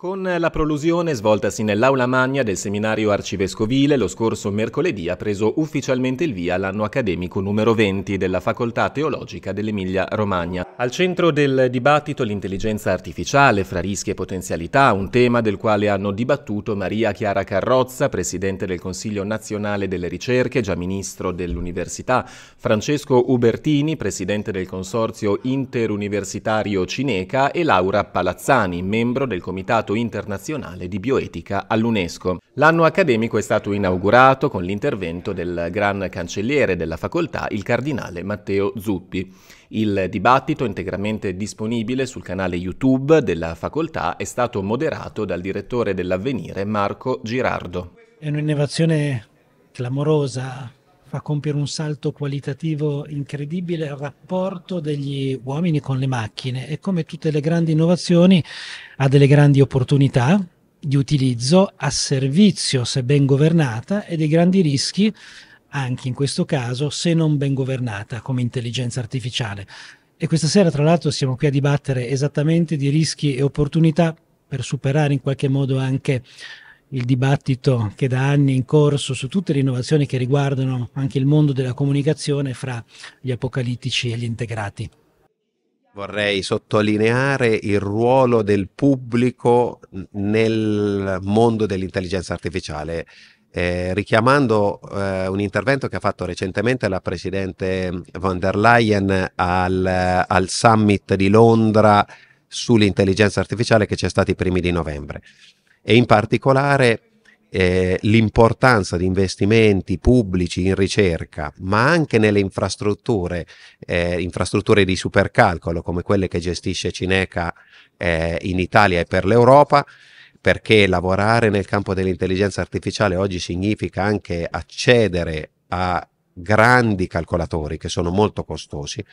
Con la prolusione svoltasi nell'aula magna del seminario arcivescovile lo scorso mercoledì ha preso ufficialmente il via l'anno accademico numero 20 della Facoltà Teologica dell'Emilia Romagna. Al centro del dibattito l'intelligenza artificiale fra rischi e potenzialità, un tema del quale hanno dibattuto Maria Chiara Carrozza, presidente del Consiglio nazionale delle ricerche, già ministro dell'Università, Francesco Ubertini, presidente del Consorzio Interuniversitario Cineca e Laura Palazzani, membro del Comitato Comitato Internazionale di Bioetica all'UNESCO. L'anno accademico è stato inaugurato con l'intervento del Gran Cancelliere della facoltà, il Cardinale Matteo Zuppi. Il dibattito, integralmente disponibile sul canale YouTube della facoltà, è stato moderato dal direttore dell'avvenire Marco Girardo. È un'innovazione clamorosa fa compiere un salto qualitativo incredibile il rapporto degli uomini con le macchine e come tutte le grandi innovazioni ha delle grandi opportunità di utilizzo a servizio se ben governata e dei grandi rischi anche in questo caso se non ben governata come intelligenza artificiale. E questa sera tra l'altro siamo qui a dibattere esattamente di rischi e opportunità per superare in qualche modo anche il dibattito che da anni è in corso su tutte le innovazioni che riguardano anche il mondo della comunicazione fra gli apocalittici e gli integrati. Vorrei sottolineare il ruolo del pubblico nel mondo dell'intelligenza artificiale. Eh, richiamando eh, un intervento che ha fatto recentemente la Presidente von der Leyen al, al summit di Londra sull'intelligenza artificiale che c'è stato i primi di novembre e in particolare eh, l'importanza di investimenti pubblici in ricerca, ma anche nelle infrastrutture, eh, infrastrutture di supercalcolo come quelle che gestisce Cineca eh, in Italia e per l'Europa, perché lavorare nel campo dell'intelligenza artificiale oggi significa anche accedere a grandi calcolatori che sono molto costosi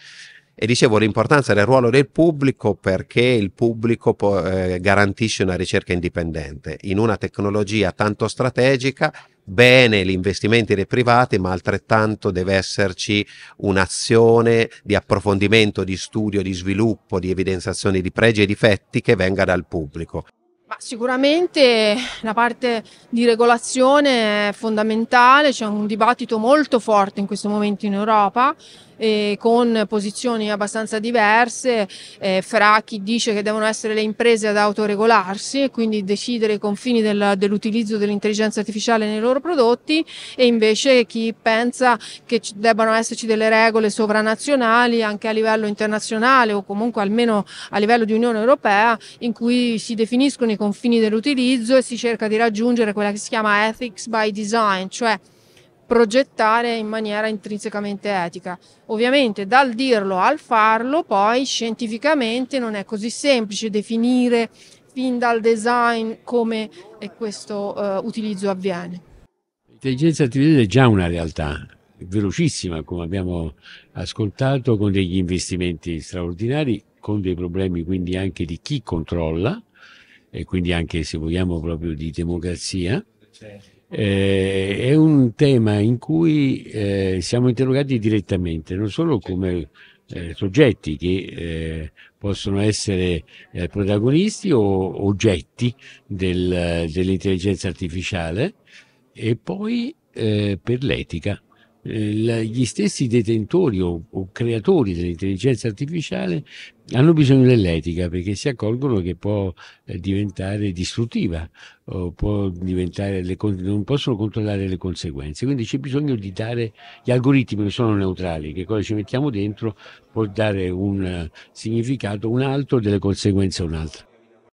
e dicevo l'importanza del ruolo del pubblico perché il pubblico può, eh, garantisce una ricerca indipendente in una tecnologia tanto strategica. Bene gli investimenti dei privati, ma altrettanto deve esserci un'azione di approfondimento, di studio, di sviluppo, di evidenziazione di pregi e difetti che venga dal pubblico. Ma sicuramente la parte di regolazione è fondamentale, c'è un dibattito molto forte in questo momento in Europa eh, con posizioni abbastanza diverse eh, fra chi dice che devono essere le imprese ad autoregolarsi e quindi decidere i confini della, dell'utilizzo dell'intelligenza artificiale nei loro prodotti e invece chi pensa che ci, debbano esserci delle regole sovranazionali anche a livello internazionale o comunque almeno a livello di Unione Europea in cui si definiscono i confini dell'utilizzo e si cerca di raggiungere quella che si chiama ethics by design, cioè progettare in maniera intrinsecamente etica. Ovviamente dal dirlo al farlo poi scientificamente non è così semplice definire fin dal design come eh, questo eh, utilizzo avviene. L'intelligenza artificiale è già una realtà velocissima, come abbiamo ascoltato, con degli investimenti straordinari, con dei problemi quindi anche di chi controlla e quindi anche se vogliamo proprio di democrazia. Certo. Eh, è un tema in cui eh, siamo interrogati direttamente, non solo come eh, soggetti che eh, possono essere eh, protagonisti o oggetti del, dell'intelligenza artificiale, e poi eh, per l'etica. gli stessi detentori o, o creatori dell'intelligenza artificiale hanno bisogno dell'etica perché si accolgono che può eh, diventare distruttiva, può diventare le, non possono controllare le conseguenze. Quindi c'è bisogno di dare gli algoritmi che sono neutrali, che cosa ci mettiamo dentro può dare un eh, significato un altro, delle conseguenze un altro.